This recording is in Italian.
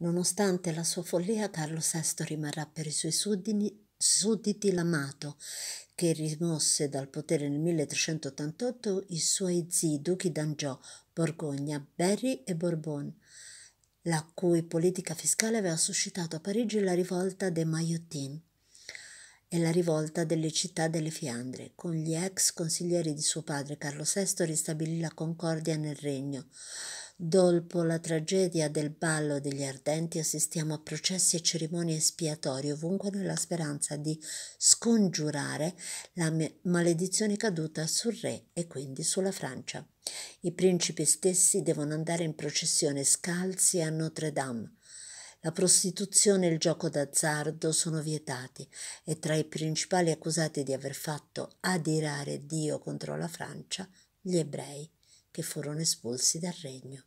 Nonostante la sua follia, Carlo VI rimarrà per i suoi suddini, sudditi l'amato, che rimosse dal potere nel 1388 i suoi zii duchi d'Angiò, Borgogna, Berry e Borbon, la cui politica fiscale aveva suscitato a Parigi la rivolta dei Maillottin e la rivolta delle città delle Fiandre. Con gli ex consiglieri di suo padre Carlo VI ristabilì la concordia nel regno Dopo la tragedia del ballo degli ardenti assistiamo a processi e cerimonie espiatorie ovunque nella speranza di scongiurare la maledizione caduta sul re e quindi sulla Francia. I principi stessi devono andare in processione scalzi a Notre Dame. La prostituzione e il gioco d'azzardo sono vietati e tra i principali accusati di aver fatto adirare Dio contro la Francia gli ebrei che furono espulsi dal regno.